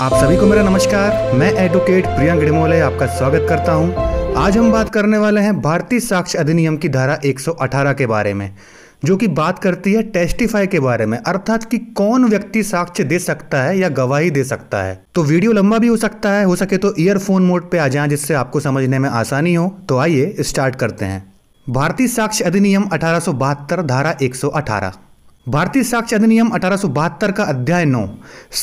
आप सभी को मेरा नमस्कार मैं एडवोकेट प्रियंक डिमोले आपका स्वागत करता हूं। आज हम बात करने वाले हैं भारतीय साक्ष्य अधिनियम की धारा 118 के बारे में जो कि बात करती है टेस्टिफाई के बारे में अर्थात कि कौन व्यक्ति साक्ष्य दे सकता है या गवाही दे सकता है तो वीडियो लंबा भी हो सकता है हो सके तो ईयरफोन मोड पे आ जाए जिससे आपको समझने में आसानी हो तो आइए स्टार्ट करते हैं भारतीय साक्ष्य अधिनियम अठारह धारा 118 भारतीय साक्ष्य अधिनियम अठारह का अध्याय नौ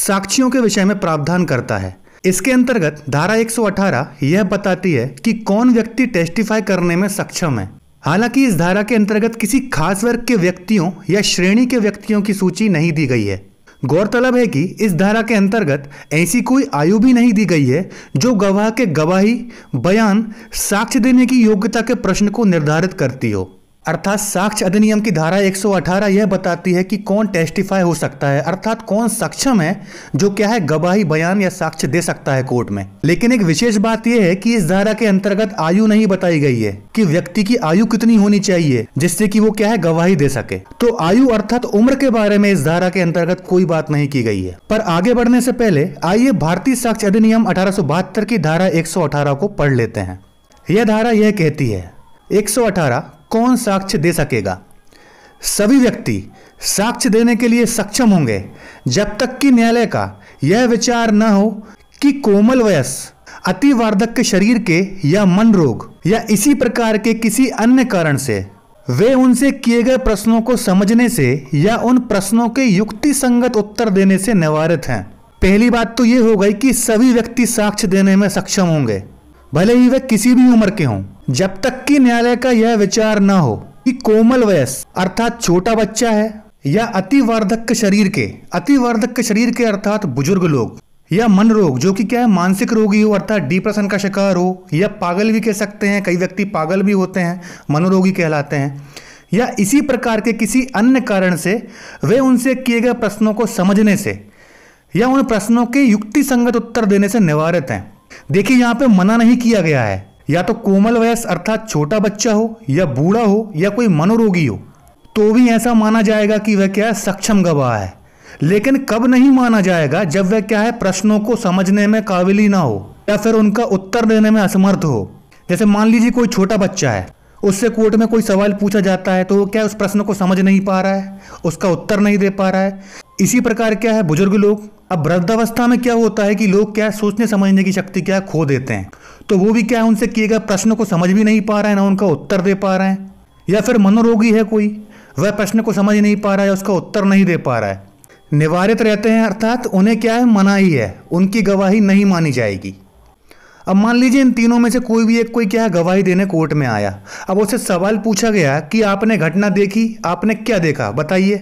साक्षियों के विषय में प्रावधान करता है इसके अंतर्गत धारा 118 यह बताती है कि कौन व्यक्ति टेस्टिफाई करने में सक्षम है हालांकि इस धारा के अंतर्गत किसी खास वर्ग के व्यक्तियों या श्रेणी के व्यक्तियों की सूची नहीं दी गई है गौरतलब है कि इस धारा के अंतर्गत ऐसी कोई आयु भी नहीं दी गई है जो गवाह के गवाही बयान साक्ष्य देने की योग्यता के प्रश्न को निर्धारित करती हो अर्थात साक्ष्य अधिनियम की धारा 118 यह बताती है कि कौन टेस्टिफाई हो सकता है अर्थात कौन सक्षम है जो क्या है गवाही बयान या साक्ष्य दे सकता है कोर्ट में लेकिन एक विशेष बात यह है कि इस धारा के अंतर्गत आयु नहीं बताई गई है कि व्यक्ति की आयु कितनी होनी चाहिए जिससे कि वो क्या है गवाही दे सके तो आयु अर्थात उम्र के बारे में इस धारा के अंतर्गत कोई बात नहीं की गई है पर आगे बढ़ने से पहले आइए भारतीय साक्ष्य अधिनियम अठारह की धारा एक को पढ़ लेते हैं यह धारा यह कहती है 118 कौन साक्ष्य दे सकेगा सभी व्यक्ति साक्ष्य देने के लिए सक्षम होंगे जब तक कि न्यायालय का यह विचार न हो कि कोमल वयस अति के शरीर के या मन रोग या इसी प्रकार के किसी अन्य कारण से वे उनसे किए गए प्रश्नों को समझने से या उन प्रश्नों के युक्ति संगत उत्तर देने से निवारित हैं पहली बात तो ये हो गई कि सभी व्यक्ति साक्ष्य देने में सक्षम होंगे भले ही वे किसी भी उम्र के हों जब तक कि न्यायालय का यह विचार न हो कि कोमल वयस अर्थात छोटा बच्चा है या अतिवर्धक शरीर के अतिवर्धक शरीर के अर्थात बुजुर्ग लोग या मन रोग जो कि क्या है मानसिक रोगी हो अर्थात डिप्रेशन का शिकार हो या पागल भी कह सकते हैं कई व्यक्ति पागल भी होते हैं मनोरोगी कहलाते हैं या इसी प्रकार के किसी अन्य कारण से वे उनसे किए गए प्रश्नों को समझने से या उन प्रश्नों के युक्ति संगत उत्तर देने से निवारित हैं देखिए यहाँ पे मना नहीं किया गया है या तो कोमल वयस अर्थात छोटा बच्चा हो या बूढ़ा हो या कोई मनोरोगी हो तो भी ऐसा माना जाएगा कि वह क्या है सक्षम गवाह है लेकिन कब नहीं माना जाएगा जब वह क्या है प्रश्नों को समझने में काबिल ही ना हो या फिर उनका उत्तर देने में असमर्थ हो जैसे मान लीजिए कोई छोटा बच्चा है उससे कोर्ट में कोई सवाल पूछा जाता है तो वो क्या उस प्रश्न को समझ नहीं पा रहा है उसका उत्तर नहीं दे पा रहा है इसी प्रकार क्या है बुजुर्ग लोग अब वृद्धावस्था में क्या होता है कि लोग क्या सोचने समझने की शक्ति क्या खो देते हैं तो वो भी क्या है उनसे किए गए प्रश्न को समझ भी नहीं पा रहा है ना उनका उत्तर दे पा रहे हैं या फिर मनोरोगी है कोई वह प्रश्न को समझ नहीं पा रहा है उसका उत्तर नहीं दे पा रहा है निवारित रहते हैं अर्थात उन्हें क्या है मनाही है उनकी गवाही नहीं मानी जाएगी अब मान लीजिए इन तीनों में से कोई भी एक कोई क्या है गवाही देने कोर्ट में आया अब उसे सवाल पूछा गया कि आपने घटना देखी आपने क्या देखा बताइए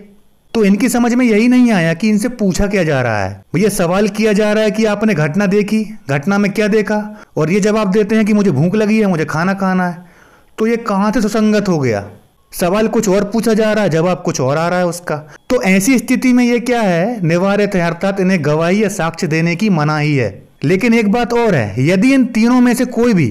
तो इनकी समझ में यही नहीं आया कि इनसे पूछा क्या जा रहा है भैया सवाल किया जा रहा है कि आपने घटना देखी घटना में क्या देखा और ये जवाब देते हैं कि मुझे भूख लगी है मुझे खाना खाना है तो ये कहाँ से सुसंगत हो गया सवाल कुछ और पूछा जा रहा है जवाब कुछ और आ रहा है उसका तो ऐसी स्थिति में ये क्या है निवार्य अर्थात इन्हें गवाही या साक्ष्य देने की मनाही है लेकिन एक बात और है यदि इन तीनों में से कोई भी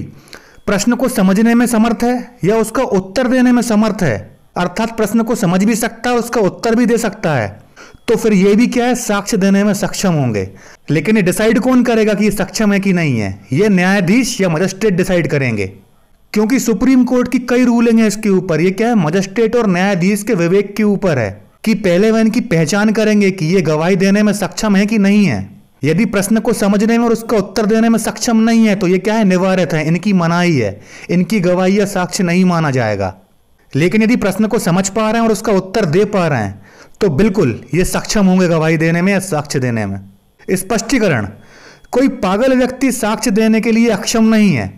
प्रश्न को समझने में समर्थ है या उसका उत्तर देने में समर्थ है अर्थात प्रश्न को समझ भी सकता है उसका उत्तर भी दे सकता है तो फिर ये भी क्या है साक्ष्य देने में सक्षम होंगे लेकिन ये डिसाइड कौन करेगा कि ये सक्षम है कि नहीं है ये न्यायाधीश या मजिस्ट्रेट डिसाइड करेंगे क्योंकि सुप्रीम कोर्ट की कई रूलिंग है इसके ऊपर ये क्या है मजिस्ट्रेट और न्यायाधीश के विवेक के ऊपर है कि पहले वह इनकी पहचान करेंगे कि ये गवाही देने में सक्षम है कि नहीं है यदि प्रश्न को समझने में और उसका उत्तर देने में सक्षम नहीं है तो ये क्या है निवारित है इनकी मनाही है इनकी गवाही या साक्ष्य नहीं माना जाएगा लेकिन यदि प्रश्न को समझ पा रहे हैं और उसका उत्तर दे पा रहे हैं तो बिल्कुल ये सक्षम होंगे गवाही देने में या साक्ष्य देने में स्पष्टीकरण कोई पागल व्यक्ति साक्ष्य देने के लिए अक्षम नहीं है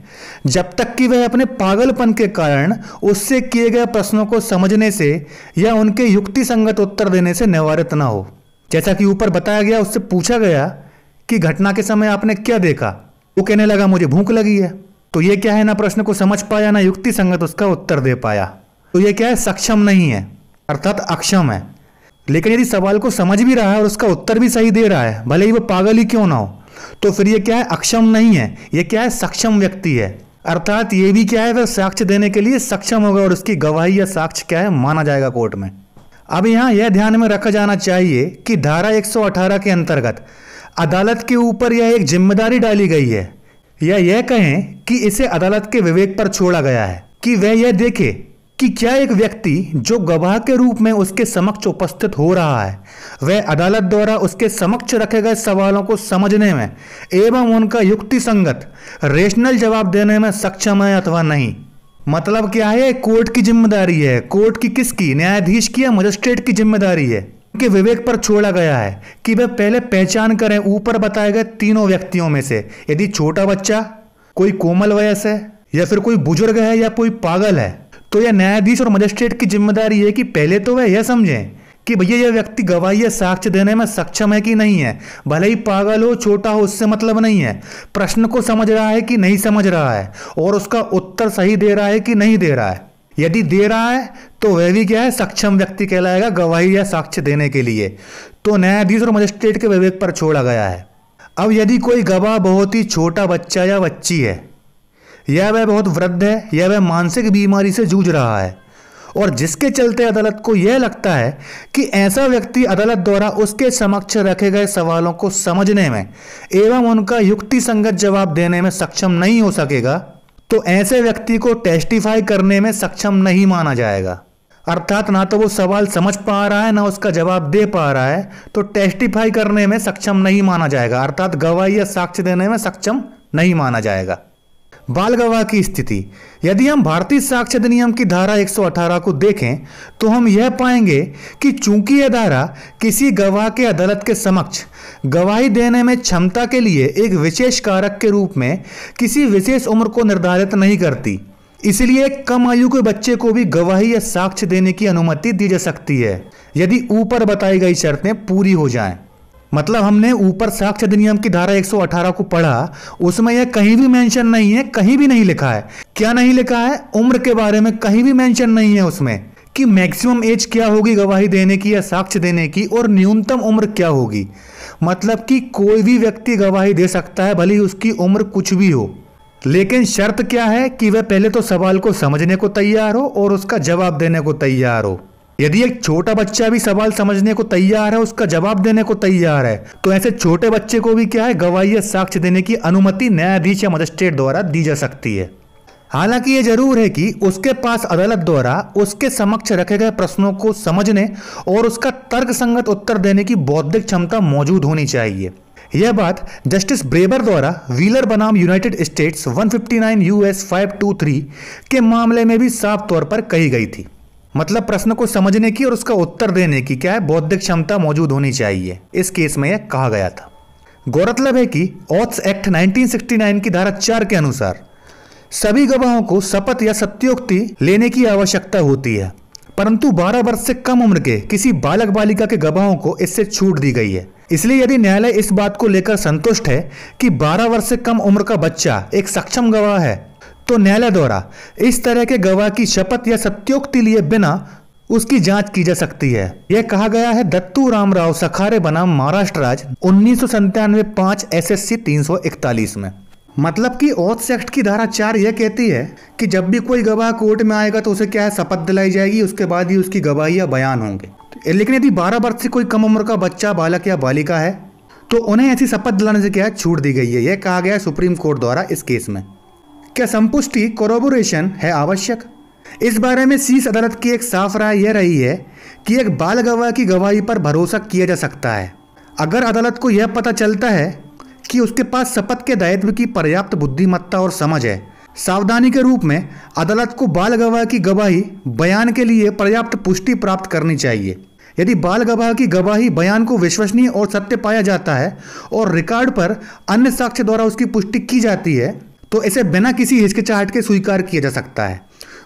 जब तक कि वह अपने पागलपन के कारण उससे किए गए प्रश्नों को समझने से या उनके युक्ति संगत उत्तर देने से निवारित ना हो जैसा कि ऊपर बताया गया उससे पूछा गया कि घटना के समय आपने क्या देखा वो कहने लगा मुझे भूख लगी है तो ये क्या है ना प्रश्न को समझ पाया ना युक्ति संगत उसका उत्तर दे पाया तो यह क्या है सक्षम नहीं है अर्थात अक्षम है लेकिन यदि सवाल को समझ भी रहा है और उसका उत्तर भी सही दे रहा है भले ही वो पागल ही क्यों ना हो तो फिर यह क्या है अक्षम नहीं है यह क्या है सक्षम व्यक्ति है अर्थात ये भी क्या है वह साक्ष्य देने के लिए सक्षम होगा और उसकी गवाही या साक्ष्य क्या है माना जाएगा कोर्ट में अब यहाँ यह ध्यान में रखा जाना चाहिए कि धारा 118 के अंतर्गत अदालत के ऊपर यह एक जिम्मेदारी डाली गई है या यह कहें कि इसे अदालत के विवेक पर छोड़ा गया है कि वह यह देखे कि क्या एक व्यक्ति जो गवाह के रूप में उसके समक्ष उपस्थित हो रहा है वह अदालत द्वारा उसके समक्ष रखे गए सवालों को समझने में एवं उनका युक्ति संगत रेशनल जवाब देने में सक्षम है अथवा नहीं मतलब क्या है कोर्ट की जिम्मेदारी है कोर्ट की किसकी न्यायाधीश की या मजिस्ट्रेट की जिम्मेदारी है के विवेक पर छोड़ा गया है कि वह पहले पहचान करें ऊपर बताए गए तीनों व्यक्तियों में से यदि छोटा बच्चा कोई कोमल वयस है या फिर कोई बुजुर्ग है या कोई पागल है तो यह न्यायाधीश और मजिस्ट्रेट की जिम्मेदारी है कि पहले तो वह यह समझें कि भैया यह व्यक्ति गवाही या साक्ष्य देने में सक्षम है कि नहीं है भले ही पागल हो छोटा हो उससे मतलब नहीं है प्रश्न को समझ रहा है कि नहीं समझ रहा है और उसका उत्तर सही दे रहा है कि नहीं दे रहा है यदि दे रहा है तो वह भी क्या है सक्षम व्यक्ति कहलाएगा गवाही या साक्ष्य देने के लिए तो न्यायाधीश और मजिस्ट्रेट के विवेक पर छोड़ा गया है अब यदि कोई गवाह बहुत ही छोटा बच्चा या बच्ची है या वह बहुत वृद्ध है या वह मानसिक बीमारी से जूझ रहा है और जिसके चलते अदालत को यह लगता है कि ऐसा व्यक्ति अदालत द्वारा उसके समक्ष रखे गए सवालों को समझने में एवं उनका युक्ति संगत जवाब देने में सक्षम नहीं हो सकेगा तो ऐसे व्यक्ति को टेस्टिफाई करने में सक्षम नहीं माना जाएगा अर्थात ना तो वो सवाल समझ पा रहा है ना उसका जवाब दे पा रहा है तो टेस्टिफाई करने में सक्षम नहीं माना जाएगा अर्थात गवाही या साक्ष्य देने में सक्षम नहीं माना जाएगा बाल गवाह की स्थिति यदि हम भारतीय साक्ष्य अधिनियम की धारा 118 को देखें तो हम यह पाएंगे कि चूंकि यह धारा किसी गवाह के अदालत के समक्ष गवाही देने में क्षमता के लिए एक विशेष कारक के रूप में किसी विशेष उम्र को निर्धारित नहीं करती इसलिए कम आयु के बच्चे को भी गवाही या साक्ष्य देने की अनुमति दी जा सकती है यदि ऊपर बताई गई शर्तें पूरी हो जाएं। मतलब हमने ऊपर साक्ष्य अधिनियम की धारा 118 को पढ़ा उसमें यह कहीं भी मेंशन नहीं है कहीं भी नहीं लिखा है क्या नहीं लिखा है उम्र के बारे में कहीं भी मेंशन नहीं है उसमें कि मैक्सिमम एज क्या होगी गवाही देने की या साक्ष्य देने की और न्यूनतम उम्र क्या होगी मतलब कि कोई भी व्यक्ति गवाही दे सकता है भले ही उसकी उम्र कुछ भी हो लेकिन शर्त क्या है कि वह पहले तो सवाल को समझने को तैयार हो और उसका जवाब देने को तैयार हो यदि एक छोटा बच्चा भी सवाल समझने को तैयार है उसका जवाब देने को तैयार है तो ऐसे छोटे बच्चे को भी क्या है गवाही साक्ष्य देने की अनुमति न्यायाधीश या मजिस्ट्रेट द्वारा दी जा सकती है हालांकि ये जरूर है कि उसके पास अदालत द्वारा उसके समक्ष रखे गए प्रश्नों को समझने और उसका तर्क संगत उत्तर देने की बौद्धिक क्षमता मौजूद होनी चाहिए यह बात जस्टिस ब्रेबर द्वारा व्हीलर बनाम यूनाइटेड स्टेट्स 159 यूएस 523 के मामले में भी साफ तौर पर कही गई थी मतलब प्रश्न को समझने की और उसका उत्तर देने की क्या है बौद्धिक क्षमता मौजूद होनी चाहिए इस केस में यह कहा गया था गौरतलब है कि ऑथ्स एक्ट 1969 की धारा चार के अनुसार सभी गवाहों को शपथ या सत्योक्ति लेने की आवश्यकता होती है परंतु 12 वर्ष से कम उम्र के किसी बालक बालिका के गवाहों को इससे छूट दी गई है इसलिए यदि न्यायालय इस बात को लेकर संतुष्ट है कि 12 वर्ष से कम उम्र का बच्चा एक सक्षम गवाह है तो न्यायालय द्वारा इस तरह के गवाह की शपथ या सत्योक्ति लिए बिना उसकी जांच की जा सकती है यह कहा गया है दत्तू राम राव सखारे बनाम महाराष्ट्र राज उन्नीस सौ संतानवे पांच एस एस सी तीन सौ इकतालीस में मतलब कि ओथ एक्ट की धारा चार यह कहती है कि जब भी कोई गवाह कोर्ट में आएगा तो उसे क्या है शपथ दिलाई जाएगी उसके बाद ही उसकी गवाही या बयान होंगे लेकिन यदि बारह वर्ष से कोई कम उम्र का बच्चा बालक या बालिका है तो उन्हें ऐसी शपथ दिलाने से क्या छूट दी गई है यह कहा गया है सुप्रीम कोर्ट द्वारा इस केस में क्या संपुष्टि कोरोबोरेशन है आवश्यक इस बारे में शीर्ष अदालत की एक साफ राय यह रही है कि एक बाल गवाह की गवाही पर भरोसा किया जा सकता है अगर अदालत को यह पता चलता है कि उसके पास शपथ के दायित्व की पर्याप्त बुद्धिमत्ता और समझ है सावधानी के रूप में अदालत को बाल गवाह की गवाही बयान के लिए पर्याप्त पुष्टि प्राप्त करनी चाहिए यदि बाल गवाह की गवाही बयान को विश्वसनीय और सत्य पाया जाता है और रिकॉर्ड पर अन्य साक्ष्य द्वारा उसकी पुष्टि की जाती है तो इसे बिना किसी हिचकिचाहट के स्वीकार किया जा सकता है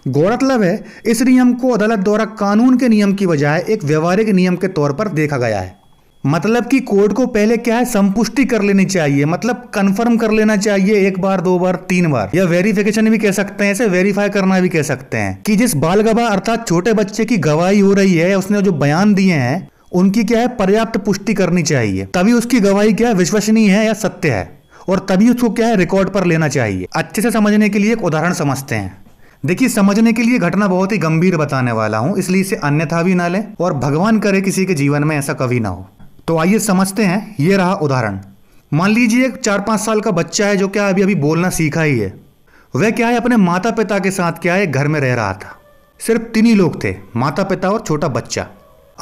गौरतलब है इस नियम को अदालत द्वारा कानून के नियम की बजाय एक व्यवहारिक नियम के तौर पर देखा गया है मतलब कि कोर्ट को पहले क्या है संपुष्टि कर लेनी चाहिए मतलब कंफर्म कर लेना चाहिए एक बार दो बार तीन बार या वेरिफिकेशन भी कह सकते हैं इसे वेरीफाई करना भी कह सकते हैं कि जिस बाल गवाह अर्थात छोटे बच्चे की गवाही हो रही है उसने जो बयान दिए हैं उनकी क्या है पर्याप्त पुष्टि करनी चाहिए तभी उसकी गवाही क्या विश्वसनीय है या सत्य है और तभी उसको क्या है रिकॉर्ड पर लेना चाहिए अच्छे से समझने के लिए एक उदाहरण समझते हैं देखिए समझने के लिए घटना बहुत ही गंभीर बताने वाला हूं इसलिए इसे अन्यथा भी ना ले और भगवान करे किसी के जीवन में ऐसा कभी ना हो तो आइए समझते हैं ये रहा उदाहरण मान लीजिए एक चार पांच साल का बच्चा है जो क्या अभी अभी बोलना सीखा ही है वह क्या है अपने माता पिता के साथ क्या है घर में रह रहा था सिर्फ तीन ही लोग थे माता पिता और छोटा बच्चा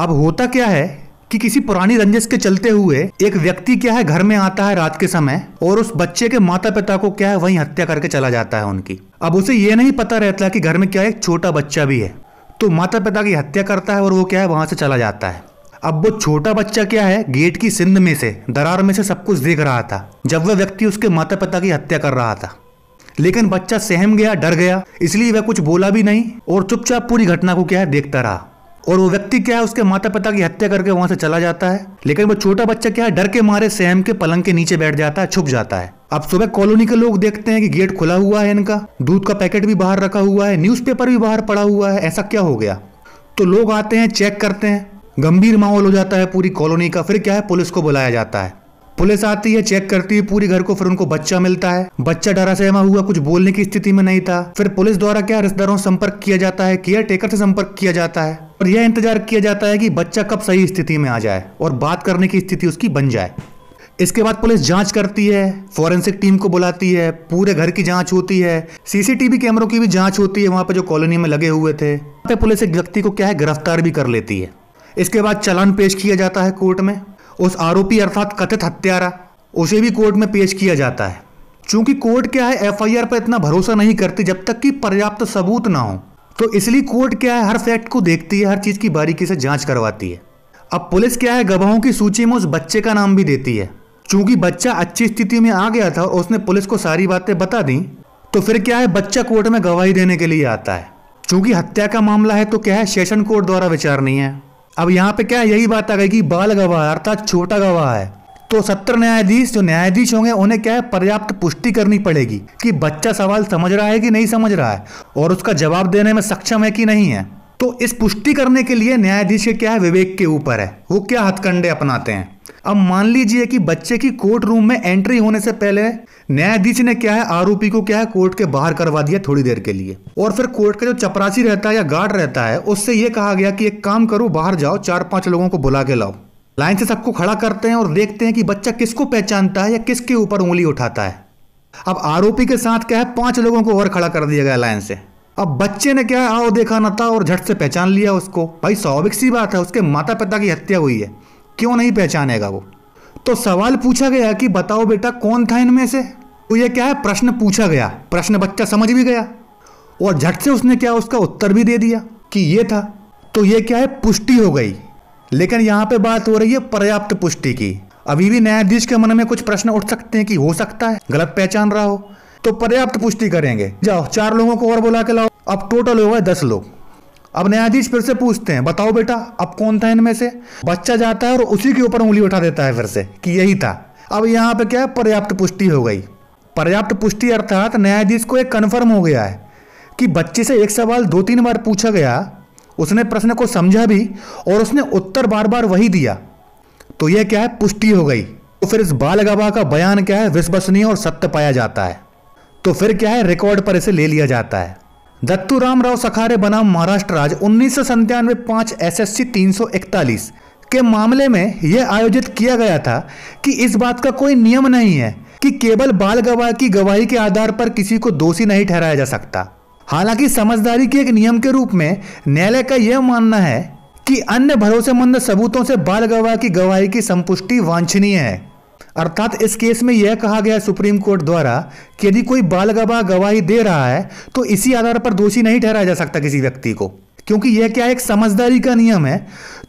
अब होता क्या है कि किसी पुरानी रंजिश के चलते हुए एक व्यक्ति क्या है घर में आता है रात के समय और उस बच्चे के माता पिता को क्या है वही हत्या करके चला जाता है उनकी अब उसे ये नहीं पता रहता कि घर में क्या एक छोटा बच्चा भी है तो माता पिता की हत्या करता है और वो क्या है वहां से चला जाता है अब वो छोटा बच्चा क्या है गेट की सिंध में से दरार में से सब कुछ देख रहा था जब वह व्यक्ति उसके माता पिता की हत्या कर रहा था लेकिन बच्चा सहम गया डर गया इसलिए वह कुछ बोला भी नहीं और चुपचाप पूरी घटना को क्या है देखता रहा और वो व्यक्ति क्या है उसके माता पिता की हत्या करके वहां से चला जाता है लेकिन वो छोटा बच्चा क्या है डर के मारे सैम के पलंग के नीचे बैठ जाता है छुप जाता है अब सुबह कॉलोनी के लोग देखते हैं कि गेट खुला हुआ है इनका दूध का पैकेट भी बाहर रखा हुआ है न्यूज़पेपर भी बाहर पड़ा हुआ है ऐसा क्या हो गया तो लोग आते हैं चेक करते हैं गंभीर माहौल हो जाता है पूरी कॉलोनी का फिर क्या है पुलिस को बुलाया जाता है पुलिस आती है चेक करती है पूरी घर को फिर उनको बच्चा मिलता है बच्चा डरा सहमा हुआ कुछ बोलने की स्थिति में नहीं था फिर पुलिस द्वारा क्या रिश्तेदारों से संपर्क किया जाता है केयर टेकर से संपर्क किया जाता है और यह इंतजार किया जाता है कि बच्चा कब सही स्थिति में आ जाए और बात करने की स्थिति उसकी बन जाए इसके बाद पुलिस जांच करती है फॉरेंसिक टीम को बुलाती है पूरे घर की जांच होती है सीसीटीवी कैमरों की भी जांच होती है वहां पर जो कॉलोनी में लगे हुए थे वहां पुलिस एक व्यक्ति को क्या है गिरफ्तार भी कर लेती है इसके बाद चलान पेश किया जाता है कोर्ट में उस आरोपी अर्थात कथित हत्यारा उसे भी कोर्ट में पेश किया जाता है चूंकि कोर्ट क्या है एफआईआर पर इतना भरोसा नहीं करती जब तक कि पर्याप्त सबूत ना हो तो इसलिए कोर्ट क्या है हर फैक्ट को देखती है हर चीज़ की बारीकी से जांच करवाती है अब पुलिस क्या है गवाहों की सूची में उस बच्चे का नाम भी देती है चूंकि बच्चा अच्छी स्थिति में आ गया था और उसने पुलिस को सारी बातें बता दी तो फिर क्या है बच्चा कोर्ट में गवाही देने के लिए आता है चूंकि हत्या का मामला है तो क्या है सेशन कोर्ट द्वारा विचार नहीं है अब यहाँ पे क्या है यही बात आ गई कि बाल गवाह अर्थात छोटा गवाह है तो सत्र न्यायाधीश जो न्यायाधीश होंगे उन्हें क्या है पर्याप्त पुष्टि करनी पड़ेगी कि बच्चा सवाल समझ रहा है कि नहीं समझ रहा है और उसका जवाब देने में सक्षम है कि नहीं है तो इस पुष्टि करने के लिए न्यायाधीश के क्या है विवेक के ऊपर है वो क्या हथकंडे अपनाते हैं अब मान लीजिए कि बच्चे की कोर्ट रूम में एंट्री होने से पहले न्यायाधीश ने क्या है आरोपी को क्या है कोर्ट के बाहर करवा दिया थोड़ी देर के लिए और फिर कोर्ट का जो चपरासी रहता है या गार्ड रहता है उससे यह कहा गया कि एक काम करो बाहर जाओ चार पांच लोगों को बुला के लाओ लाइन से सबको खड़ा करते हैं और देखते हैं कि बच्चा किसको पहचानता है या किसके ऊपर उंगली उठाता है अब आरोपी के साथ क्या है पांच लोगों को और खड़ा कर दिया गया लाइन से अब बच्चे ने क्या आओ देखा न था और झट से पहचान लिया उसको भाई स्वाभाविक सी बात है उसके माता पिता की हत्या हुई है क्यों नहीं पहचानेगा वो तो सवाल पूछा गया कि बताओ बेटा कौन था इनमें से तो ये क्या है प्रश्न पूछा गया प्रश्न बच्चा समझ भी गया और झट से उसने क्या उसका उत्तर भी दे दिया कि ये था तो ये क्या है पुष्टि हो गई लेकिन यहां पे बात हो रही है पर्याप्त पुष्टि की अभी भी न्यायाधीश के मन में कुछ प्रश्न उठ सकते हैं कि हो सकता है गलत पहचान रहा हो तो पर्याप्त पुष्टि करेंगे जाओ चार लोगों को और बुला के लाओ अब टोटल हो गए दस लोग अब न्यायाधीश फिर से पूछते हैं बताओ बेटा अब कौन था इनमें से बच्चा जाता है और उसी के ऊपर उंगली उठा देता है फिर से कि यही था अब यहाँ पे क्या है पर्याप्त पुष्टि हो गई पर्याप्त पुष्टि अर्थात न्यायाधीश को एक कन्फर्म हो गया है कि बच्चे से एक सवाल दो तीन बार पूछा गया उसने प्रश्न को समझा भी और उसने उत्तर बार बार वही दिया तो यह क्या है पुष्टि हो गई तो फिर इस बाल गवाह का बयान क्या है विश्वसनीय और सत्य पाया जाता है तो फिर क्या है रिकॉर्ड पर इसे ले लिया जाता है राम राव सखारे बनाम महाराष्ट्र राज्य उन्नीस सौ संतानवे पाँच एस एस सी तीन सौ इकतालीस के मामले में यह आयोजित किया गया था कि इस बात का कोई नियम नहीं है कि केवल बाल गवाह की गवाही के आधार पर किसी को दोषी नहीं ठहराया जा सकता हालांकि समझदारी के एक नियम के रूप में न्यायालय का यह मानना है कि अन्य भरोसेमंद सबूतों से बाल गवाह की गवाही की संपुष्टि वांछनीय है अर्थात इस केस में यह कहा गया सुप्रीम कोर्ट द्वारा कि यदि कोई बाल गवाह गवाही दे रहा है तो इसी आधार पर दोषी नहीं ठहराया जा सकता किसी व्यक्ति को क्योंकि यह क्या एक समझदारी का नियम है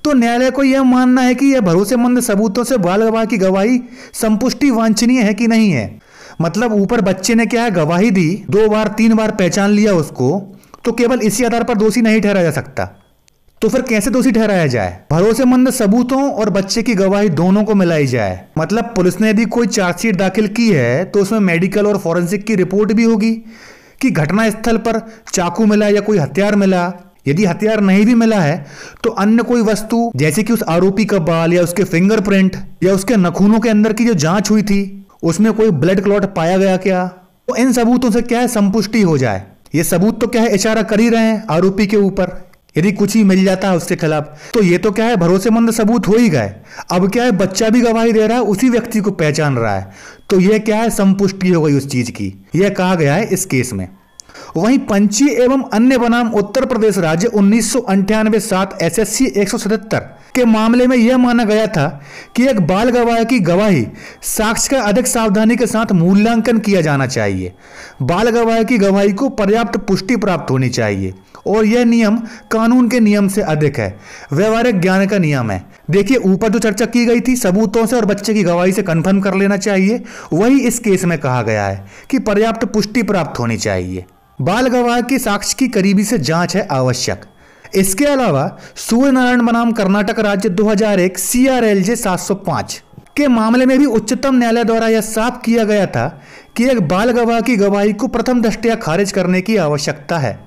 तो न्यायालय को यह मानना है कि यह भरोसेमंद सबूतों से बाल गवाह की गवाही संपुष्टि वांछनीय है कि नहीं है मतलब ऊपर बच्चे ने क्या है गवाही दी दो बार तीन बार पहचान लिया उसको तो केवल इसी आधार पर दोषी नहीं ठहराया जा सकता तो फिर कैसे दोषी ठहराया जाए भरोसेमंद सबूतों और बच्चे की गवाही दोनों को मिलाई जाए मतलब पुलिस ने यदि कोई चार्जशीट दाखिल की है तो उसमें मेडिकल और फॉरेंसिक की रिपोर्ट भी होगी कि घटना स्थल पर चाकू मिला या कोई हथियार मिला यदि हथियार नहीं भी मिला है तो अन्य कोई वस्तु जैसे कि उस आरोपी का बाल या उसके फिंगरप्रिंट या उसके नखूनों के अंदर की जो जांच हुई थी उसमें कोई ब्लड क्लॉट पाया गया क्या तो इन सबूतों से क्या है संपुष्टि हो जाए ये सबूत तो क्या है इशारा कर ही रहे हैं आरोपी के ऊपर यदि कुछ ही मिल जाता है उसके खिलाफ तो ये तो क्या है भरोसेमंद सबूत हो ही गए अब क्या है बच्चा भी गवाही दे रहा है उसी व्यक्ति को पहचान रहा है तो यह क्या है संपुष्टि हो गई उस चीज की यह कहा गया है इस केस में वहीं पंची एवं अन्य बनाम उत्तर प्रदेश राज्य उन्नीस सौ अंठानवे सात एस एस सी एक सौ सतहत्तर के मामले में यह माना गया था कि एक बाल गवाह की गवाही साक्ष्य का अधिक सावधानी के साथ मूल्यांकन किया जाना चाहिए बाल गवाह की गवाही को पर्याप्त पुष्टि प्राप्त होनी चाहिए और यह नियम कानून के नियम से अधिक है व्यवहारिक ज्ञान का नियम है देखिए ऊपर जो तो चर्चा की गई थी सबूतों से और बच्चे की गवाही से कन्फर्म कर लेना चाहिए वही इस केस में कहा गया है कि पर्याप्त पुष्टि प्राप्त होनी चाहिए बाल गवाह की साक्ष्य की करीबी से जांच है आवश्यक इसके अलावा सूर्य नारायण बनाम कर्नाटक राज्य 2001 सीआरएलजे 705 के मामले में भी उच्चतम न्यायालय द्वारा यह साफ किया गया था कि एक बाल गवाह की गवाही को प्रथम दृष्टया खारिज करने की आवश्यकता है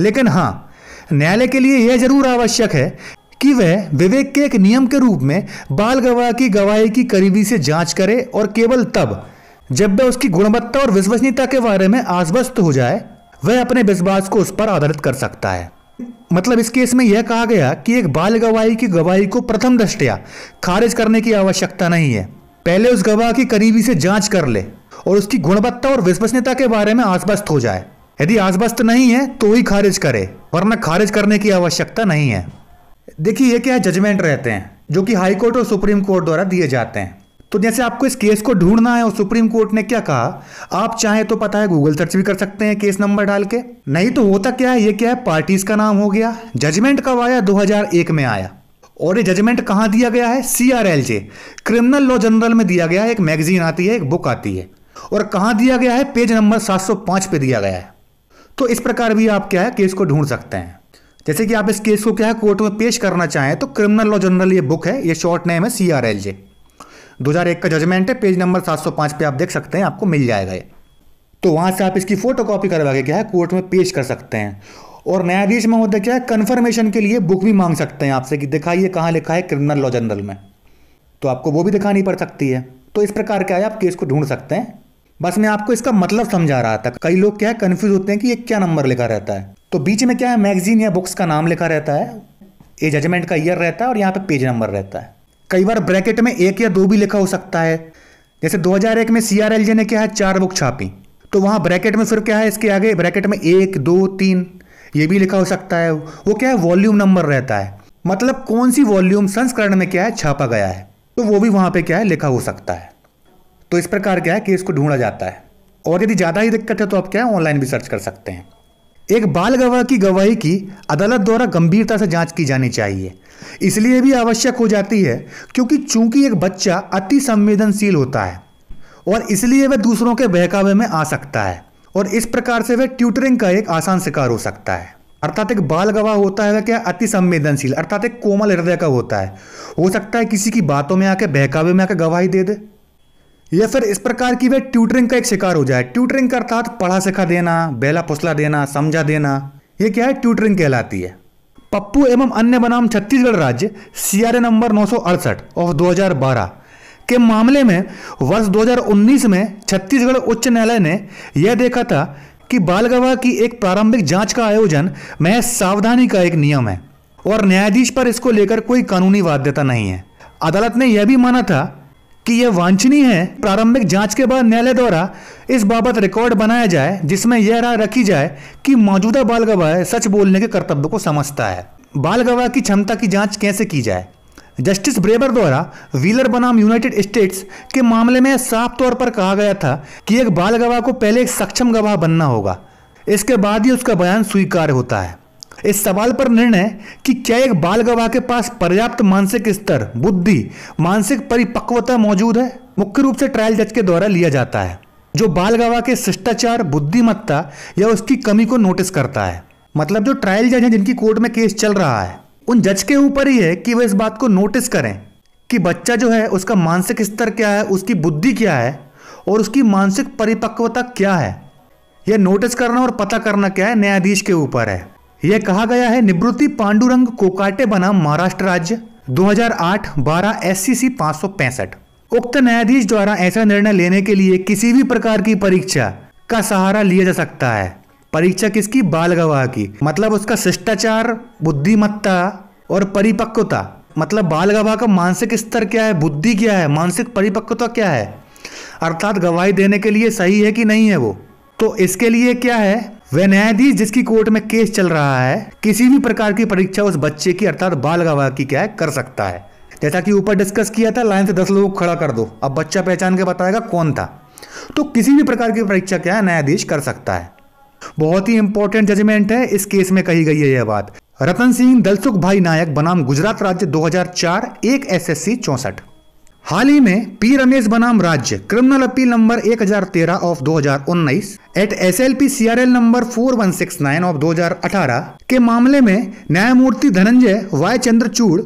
लेकिन हाँ न्यायालय के लिए यह जरूर आवश्यक है कि वह विवेक के एक नियम के रूप में बाल गवाह की गवाही की करीबी से जांच करे और केवल तब जब वह उसकी गुणवत्ता और विश्वसनीयता के बारे में आश्वस्त हो जाए वह अपने विश्वास को उस पर आधारित कर सकता है मतलब इस केस में यह कहा गया कि एक बाल गवाही की गवाही को प्रथम दृष्टया खारिज करने की आवश्यकता नहीं है पहले उस गवाह की करीबी से जांच कर ले और उसकी गुणवत्ता और विश्वसनीयता के बारे में आश्वस्त हो जाए यदि आश्वस्त नहीं है तो ही खारिज करे वरना खारिज करने की आवश्यकता नहीं है देखिए ये क्या जजमेंट रहते हैं जो कि हाई कोर्ट और सुप्रीम कोर्ट द्वारा दिए जाते हैं तो जैसे आपको इस केस को ढूंढना है और सुप्रीम कोर्ट ने क्या कहा आप चाहे तो पता है गूगल सर्च भी कर सकते हैं केस नंबर डाल के नहीं तो होता क्या है ये क्या है पार्टीज का नाम हो गया जजमेंट कब आया 2001 में आया और ये जजमेंट कहाँ दिया गया है C R L J criminal law journal में दिया गया है एक मैगजीन आती है एक बुक आती है और कहाँ दिया गया है पेज नंबर 705 पे दिया गया है तो इस प्रकार भी आप क्या है केस को ढूंढ सकते हैं जैसे कि आप इस केस को क्या है कोर्ट में पेश करना चाहें तो क्रिमिनल लॉ जनरल ये बुक है ये शॉर्ट नेम है सी आर एल जे दो हज़ार एक का जजमेंट है पेज नंबर सात सौ पांच पे आप देख सकते हैं आपको मिल जाएगा ये तो वहां से आप इसकी फ़ोटो कॉपी करवा के क्या है कोर्ट में पेश कर सकते हैं और न्यायाधीश महोदय क्या है कन्फर्मेशन के लिए बुक भी मांग सकते हैं आपसे कि दिखाइए कहाँ लिखा है क्रिमिनल लॉ जनरल में तो आपको वो भी दिखानी पड़ सकती है तो इस प्रकार क्या है आप केस को ढूंढ सकते हैं बस मैं आपको इसका मतलब समझा रहा था कई लोग क्या है कन्फ्यूज होते हैं कि ये क्या नंबर लिखा रहता है तो बीच में क्या है मैगजीन या बुक्स का नाम लिखा रहता है ये जजमेंट का ईयर रहता है और यहाँ पे पेज नंबर रहता है कई बार ब्रैकेट में एक या दो भी लिखा हो सकता है जैसे 2001 में सी आर एल जे ने क्या है चार बुक छापी तो वहाँ ब्रैकेट में फिर क्या है इसके आगे ब्रैकेट में एक दो तीन ये भी लिखा हो सकता है वो क्या है वॉल्यूम नंबर रहता है मतलब कौन सी वॉल्यूम संस्करण में क्या है छापा गया है तो वो भी वहाँ पे क्या है लिखा हो सकता है तो इस प्रकार क्या है केस को ढूंढा जाता है और यदि ज़्यादा ही दिक्कत है तो आप क्या है ऑनलाइन भी सर्च कर सकते हैं एक बाल गवाह की गवाही की अदालत द्वारा गंभीरता से जांच की जानी चाहिए इसलिए भी आवश्यक हो जाती है क्योंकि चूंकि एक बच्चा अति संवेदनशील होता है और इसलिए वह दूसरों के बहकावे में आ सकता है और इस प्रकार से वह ट्यूटरिंग का एक आसान शिकार हो सकता है अर्थात एक बाल गवाह होता है वह क्या अति संवेदनशील अर्थात एक कोमल हृदय का होता है हो सकता है किसी की बातों में आके बहकावे में आकर गवाही दे दे या फिर इस प्रकार की वह ट्यूटरिंग का एक शिकार हो जाए ट्यूटरिंग का अर्थात पढ़ा सिखा देना बेला फुसला देना समझा देना यह क्या है ट्यूटरिंग कहलाती है पप्पू एवं अन्य बनाम छत्तीसगढ़ राज्य सी नंबर नौ ऑफ 2012 के मामले में वर्ष 2019 में छत्तीसगढ़ उच्च न्यायालय ने यह देखा था कि बाल गवाह की एक प्रारंभिक जांच का आयोजन महज सावधानी का एक नियम है और न्यायाधीश पर इसको लेकर कोई कानूनी बाध्यता नहीं है अदालत ने यह भी माना था कि यह वांछनीय है प्रारंभिक जांच के बाद न्यायालय द्वारा इस बाबत रिकॉर्ड बनाया जाए जिसमें यह राय रखी जाए कि मौजूदा बाल गवाह सच बोलने के कर्तव्य को समझता है बाल गवाह की क्षमता की जांच कैसे की जाए जस्टिस ब्रेबर द्वारा व्हीलर बनाम यूनाइटेड स्टेट्स के मामले में साफ तौर पर कहा गया था कि एक बाल गवाह को पहले एक सक्षम गवाह बनना होगा इसके बाद ही उसका बयान स्वीकार होता है इस सवाल पर निर्णय कि क्या एक बाल गवाह के पास पर्याप्त मानसिक स्तर बुद्धि मानसिक परिपक्वता मौजूद है मुख्य रूप से ट्रायल जज के द्वारा लिया जाता है जो बाल गवाह के शिष्टाचार बुद्धिमत्ता या उसकी कमी को नोटिस करता है मतलब जो ट्रायल जज हैं जिनकी कोर्ट में केस चल रहा है उन जज के ऊपर ही है कि वह इस बात को नोटिस करें कि बच्चा जो है उसका मानसिक स्तर क्या है उसकी बुद्धि क्या है और उसकी मानसिक परिपक्वता क्या है यह नोटिस करना और पता करना क्या है न्यायाधीश के ऊपर है यह कहा गया है निवृत्ति पांडुरंग कोकाटे बनाम महाराष्ट्र राज्य 2008-12 एससीसी 565 उक्त न्यायाधीश द्वारा ऐसा निर्णय लेने के लिए किसी भी प्रकार की परीक्षा का सहारा लिया जा सकता है परीक्षा किसकी बाल गवाह की मतलब उसका शिष्टाचार बुद्धिमत्ता और परिपक्वता मतलब बाल गवाह का मानसिक स्तर क्या है बुद्धि क्या है मानसिक परिपक्वता क्या है अर्थात गवाही देने के लिए सही है कि नहीं है वो तो इसके लिए क्या है वह न्यायाधीश जिसकी कोर्ट में केस चल रहा है किसी भी प्रकार की परीक्षा उस बच्चे की अर्थात बाल गवाह की क्या है कर सकता है जैसा कि ऊपर डिस्कस किया था लाइन से दस लोगों को खड़ा कर दो अब बच्चा पहचान के बताएगा कौन था तो किसी भी प्रकार की परीक्षा क्या है न्यायाधीश कर सकता है बहुत ही इंपॉर्टेंट जजमेंट है इस केस में कही गई है यह बात रतन सिंह दलसुख भाई नायक बनाम गुजरात राज्य 2004 एक एसएससी चौसठ हाल ही में पी रमेश बनाम राज्य criminal appeal number 1013 of 2019 at S L P C R L number 4169 of 2018 के मामले में न्यायमूर्ति धनंजय वाय चंद्रचूड़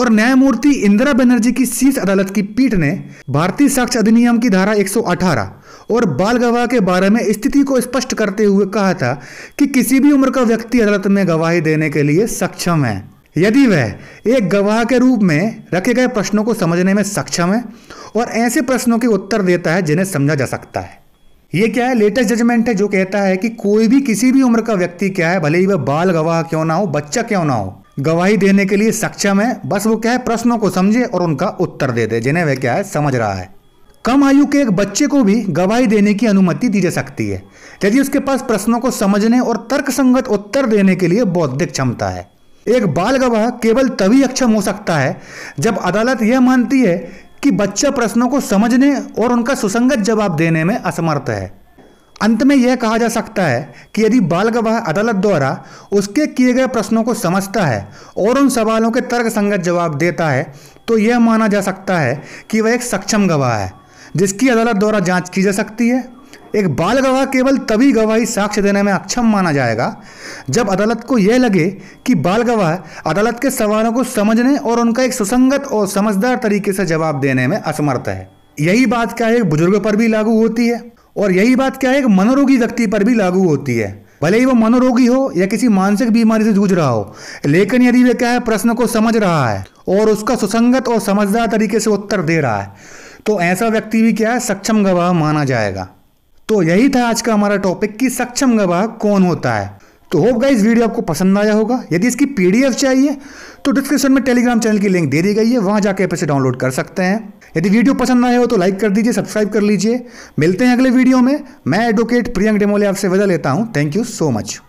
और न्यायमूर्ति इंदिरा बनर्जी की शीर्ष अदालत की पीठ ने भारतीय साक्ष्य अधिनियम की धारा 118 और बाल गवाह के बारे में स्थिति को स्पष्ट करते हुए कहा था कि किसी भी उम्र का व्यक्ति अदालत में गवाही देने के लिए सक्षम है यदि वह एक गवाह के रूप में रखे गए प्रश्नों को समझने में सक्षम है और ऐसे प्रश्नों के उत्तर देता है जिन्हें समझा जा सकता है ये क्या है लेटेस्ट जजमेंट है जो कहता है कि कोई भी किसी भी उम्र का व्यक्ति क्या है भले ही वह बाल गवाह क्यों ना हो बच्चा क्यों ना हो गवाही देने के लिए सक्षम है बस वो क्या है प्रश्नों को समझे और उनका उत्तर दे दे जिन्हें वह क्या है समझ रहा है कम आयु के एक बच्चे को भी गवाही देने की अनुमति दी जा सकती है यदि उसके पास प्रश्नों को समझने और तर्कसंगत उत्तर देने के लिए बौद्धिक क्षमता है एक बाल गवाह केवल तभी अक्षम हो सकता है जब अदालत यह मानती है कि बच्चा प्रश्नों को समझने और उनका सुसंगत जवाब देने में असमर्थ है अंत में यह कहा जा सकता है कि यदि बाल गवाह अदालत द्वारा उसके किए गए प्रश्नों को समझता है और उन सवालों के तर्क संगत जवाब देता है तो यह माना जा सकता है कि वह एक सक्षम गवाह है जिसकी अदालत द्वारा जांच की जा सकती है एक बाल गवाह केवल तभी गवाही साक्ष्य देने में अक्षम माना जाएगा जब अदालत को यह लगे कि बाल गवाह अदालत के सवालों को समझने और उनका एक सुसंगत और समझदार तरीके से जवाब देने में असमर्थ है यही बात क्या है एक बुजुर्ग पर भी लागू होती है और यही बात क्या है एक मनोरोगी व्यक्ति पर भी लागू होती है भले ही वो मनोरोगी हो या किसी मानसिक बीमारी से जूझ रहा हो लेकिन यदि वह क्या है प्रश्न को समझ रहा है और उसका सुसंगत और समझदार तरीके से उत्तर दे रहा है तो ऐसा व्यक्ति भी क्या है सक्षम गवाह माना जाएगा तो यही था आज का हमारा टॉपिक कि सक्षम गवाह कौन होता है तो होप गाइज वीडियो आपको पसंद आया होगा यदि इसकी पीडीएफ चाहिए तो डिस्क्रिप्शन में टेलीग्राम चैनल की लिंक दे दी गई है वहां जाके आप इसे डाउनलोड कर सकते हैं यदि वीडियो पसंद आया हो तो लाइक कर दीजिए सब्सक्राइब कर लीजिए मिलते हैं अगले वीडियो में मैं एडवोकेट प्रियंक डेमोले आपसे वजह लेता हूँ थैंक यू सो मच